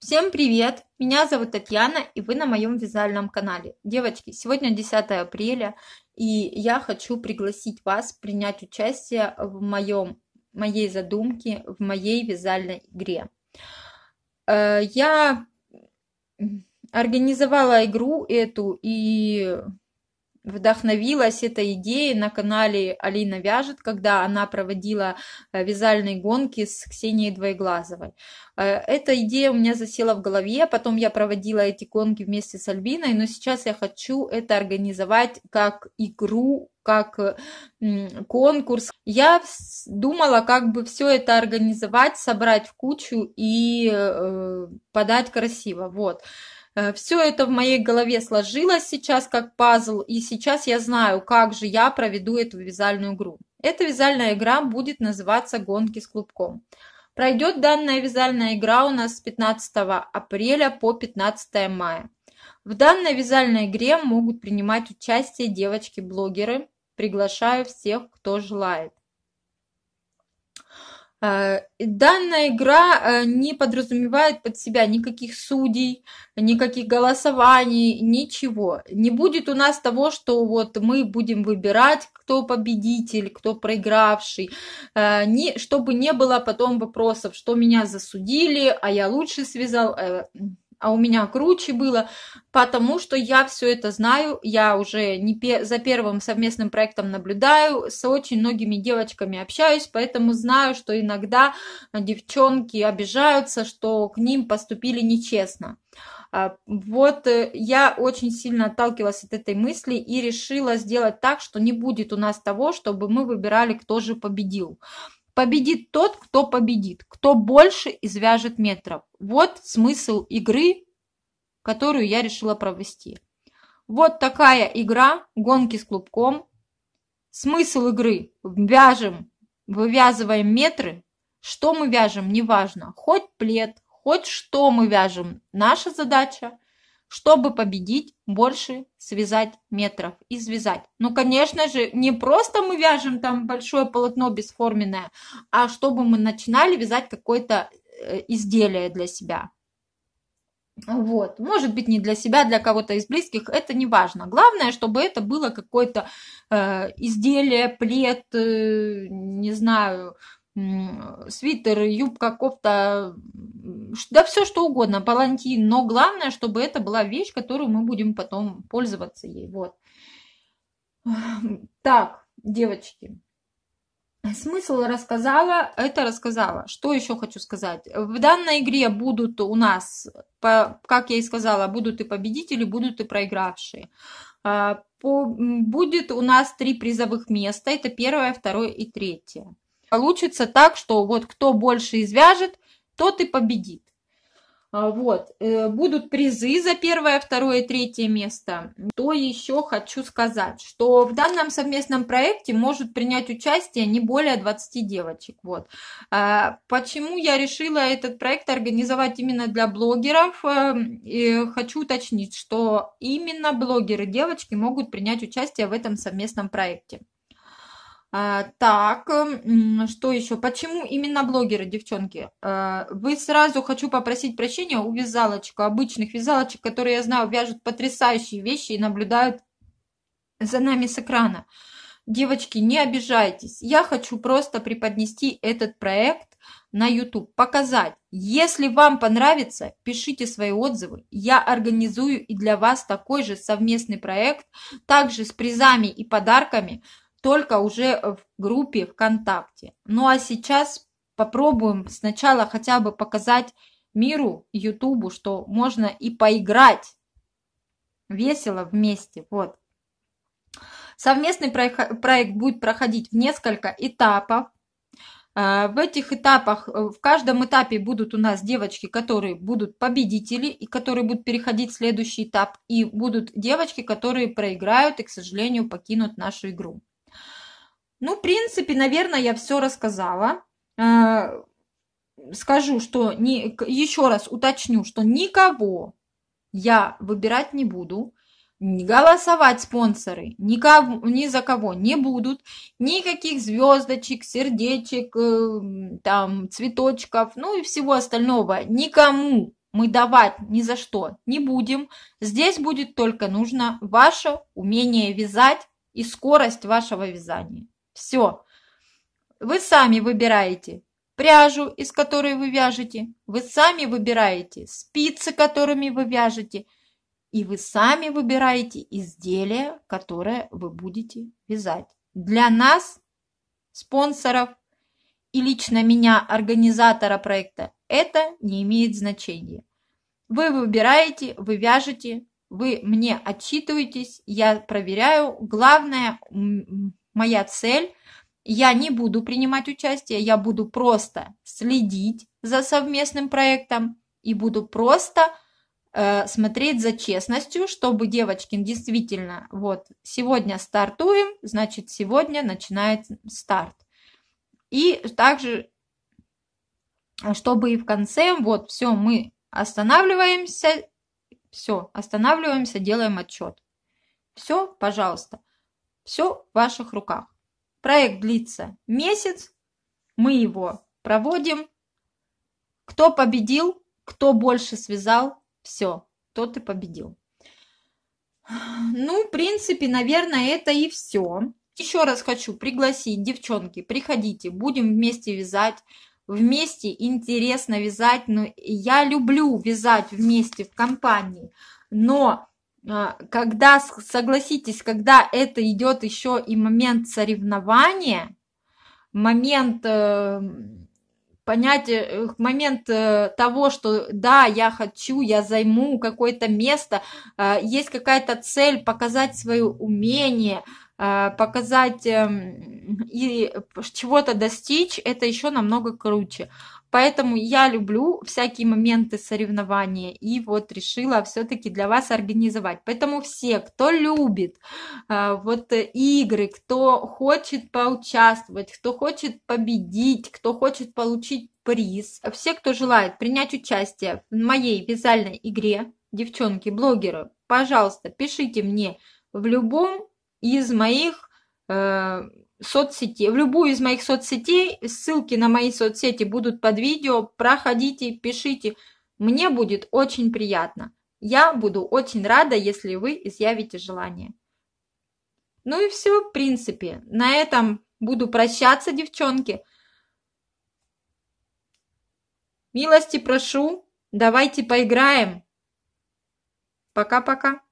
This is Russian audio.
Всем привет! Меня зовут Татьяна, и вы на моем вязальном канале. Девочки, сегодня 10 апреля, и я хочу пригласить вас принять участие в моем, моей задумке, в моей вязальной игре. Э, я организовала игру эту, и вдохновилась этой идеей на канале Алина Вяжет, когда она проводила э, вязальные гонки с Ксенией Двоеглазовой. Э, эта идея у меня засела в голове, а потом я проводила эти гонки вместе с Альбиной, но сейчас я хочу это организовать как игру, как конкурс. Я думала, как бы все это организовать, собрать в кучу и э, подать красиво. Вот. Э, Все это в моей голове сложилось сейчас как пазл, и сейчас я знаю, как же я проведу эту вязальную игру. Эта вязальная игра будет называться «Гонки с клубком». Пройдет данная вязальная игра у нас с 15 апреля по 15 мая. В данной вязальной игре могут принимать участие девочки-блогеры. Приглашаю всех, кто желает. Э, данная игра э, не подразумевает под себя никаких судей, никаких голосований, ничего. Не будет у нас того, что вот мы будем выбирать, кто победитель, кто проигравший, э, чтобы не было потом вопросов, что меня засудили, а я лучше связал а у меня круче было, потому что я все это знаю, я уже не пе- за первым совместным проектом наблюдаю, с очень многими девочками общаюсь, поэтому знаю, что иногда девчонки обижаются, что к ним поступили нечестно. А, вот э, я очень сильно отталкивалась от этой мысли и решила сделать так, что не будет у нас того, чтобы мы выбирали, кто же победил. Победит тот, кто победит, кто больше извяжет метров. Вот смысл игры, которую я решила провести. Вот такая игра гонки с клубком. Смысл игры. Вяжем, вывязываем метры. Что мы вяжем, неважно. Хоть плед, хоть что мы вяжем. Наша задача – чтобы победить, больше связать метров и связать. Ну, конечно же, не просто мы вяжем там большое полотно бесформенное, а чтобы мы начинали вязать какое-то э, изделие для себя. Вот, может быть, не для себя, а для кого-то из близких, это не важно. Главное, чтобы это было какое-то э, изделие, плед, э, не знаю, свитер, юбка, кофта, да все что угодно, палантин, но главное, чтобы это была вещь, которую мы будем потом пользоваться ей, вот. Так, девочки, смысл рассказала, это рассказала. Что еще хочу сказать? В данной игре будут у нас, как я и сказала, будут и победители, будут и проигравшие. А, будет у нас три призовых места, это первое, второе и третье получится так, что вот кто больше извяжет, тот и победит. А, вот, э, будут призы за первое, второе, третье место. То еще хочу сказать, что в данном совместном проекте может принять участие не более 20 девочек. Вот. А, почему я решила этот проект организовать именно для блогеров? Э, и хочу уточнить, что именно блогеры девочки могут принять участие в этом совместном проекте. А, так, что еще? Почему именно блогеры, девчонки? А, вы сразу хочу попросить прощения у вязалочек, обычных вязалочек, которые, я знаю, вяжут потрясающие вещи и наблюдают за нами с экрана. Девочки, не обижайтесь. Я хочу просто преподнести этот проект на YouTube, показать. Если вам понравится, пишите свои отзывы. Я организую и для вас такой же совместный проект, также с призами и подарками – только уже э, в группе ВКонтакте. Ну а сейчас попробуем сначала хотя бы показать миру, Ютубу, что можно и поиграть весело вместе. Вот. Совместный проект будет проходить в несколько этапов. Э, в этих этапах, э, в каждом этапе будут у нас девочки, которые будут победители и которые будут переходить в следующий этап. И будут девочки, которые проиграют и, к сожалению, покинут нашу игру. Ну, в принципе, наверное, я все рассказала. А, скажу, что не, еще раз уточню, что никого я выбирать не буду. Голосовать спонсоры никого, ни за кого не будут. Никаких звездочек, сердечек, э, там, цветочков, ну и всего остального. Никому мы давать ни за что не будем. Здесь будет только нужно ваше умение вязать и скорость вашего вязания. Все. Вы сами выбираете пряжу, из которой вы вяжете. Вы сами выбираете спицы, которыми вы вяжете. И вы сами выбираете изделие, которое вы будете вязать. Для нас, спонсоров и лично меня, организатора проекта, это не имеет значения. Вы выбираете, вы вяжете, вы мне отчитываетесь, я проверяю. Главное, моя цель. Я не буду принимать участие, я буду просто следить за совместным проектом и буду просто э, смотреть за честностью, чтобы девочкин действительно вот сегодня стартуем, значит сегодня начинает старт. И также, чтобы и в конце, вот все, мы останавливаемся, все, останавливаемся, делаем отчет. Все, пожалуйста. Все в ваших руках. Проект длится месяц. Мы его проводим. Кто победил, кто больше связал, все, тот и победил. Ну, в принципе, наверное, это и все. Еще раз хочу пригласить, девчонки, приходите, будем вместе вязать. Вместе интересно вязать, но ну, я люблю вязать вместе в компании, но а, когда, согласитесь, когда это идет еще и момент соревнования, момент эм, понятие, э, момент э, того, что да, я хочу, я займу какое-то место, э, есть какая-то цель показать свое умение, показать эм, и чего-то достичь, это еще намного круче. Поэтому я люблю всякие моменты соревнования и вот решила все-таки для вас организовать. Поэтому все, кто любит а, вот игры, кто хочет поучаствовать, кто хочет победить, кто хочет получить приз, все, кто желает принять участие в моей вязальной игре, девчонки, блогеры, пожалуйста, пишите мне в любом из моих э, соцсети, в любую из моих соцсетей, ссылки на мои соцсети будут под видео, проходите, пишите, мне будет очень приятно. Я буду очень рада, если вы изъявите желание. Ну и все, в принципе, на этом буду прощаться, девчонки. Милости прошу, давайте поиграем. Пока-пока.